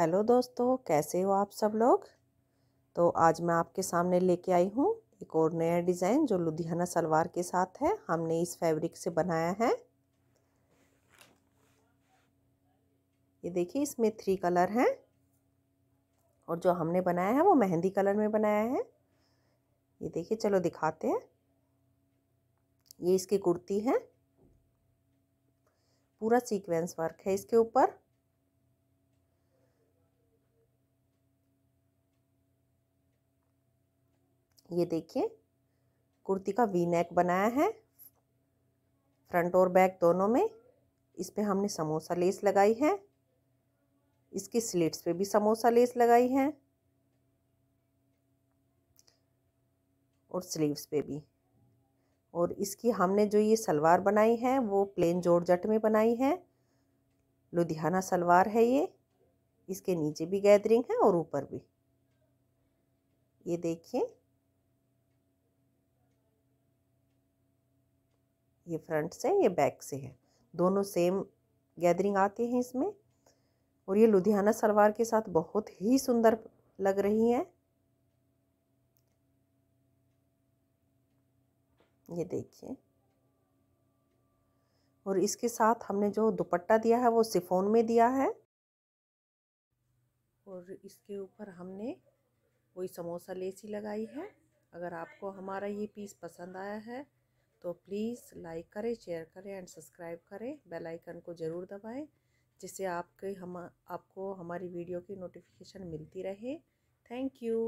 hello दोस्तों कैसे हो आप सब लोग तो आज मैं आपके सामने लेके आई हूँ एक और नया डिज़ाइन जो लुधियाना सलवार के साथ है हमने इस फैब्रिक से बनाया है ये देखिए इसमें थ्री कलर हैं और जो हमने बनाया है वो मेहंदी कलर में बनाया है ये देखिए चलो दिखाते हैं ये इसकी कुर्ती है पूरा सीक्वेंस वर्क है इसके ऊपर ये देखिए कुर्ती का वी नेक बनाया है फ्रंट और बैक दोनों में इस पर हमने समोसा लेस लगाई है इसकी स्लीट्स पे भी समोसा लेस लगाई है और स्लीव्स पे भी और इसकी हमने जो ये सलवार बनाई है वो प्लेन जोड़जट में बनाई है लुधियाना सलवार है ये इसके नीचे भी गैदरिंग है और ऊपर भी ये देखिए ये फ्रंट से ये बैक से है दोनों सेम गैदरिंग आती है इसमें और ये लुधियाना सलवार के साथ बहुत ही सुंदर लग रही है ये देखिए और इसके साथ हमने जो दुपट्टा दिया है वो सिफोन में दिया है और इसके ऊपर हमने वही समोसा लेसी लगाई है अगर आपको हमारा ये पीस पसंद आया है तो प्लीज़ लाइक करें शेयर करें एंड सब्सक्राइब करें बेल आइकन को ज़रूर दबाएं जिससे आपके हम आपको हमारी वीडियो की नोटिफिकेशन मिलती रहे थैंक यू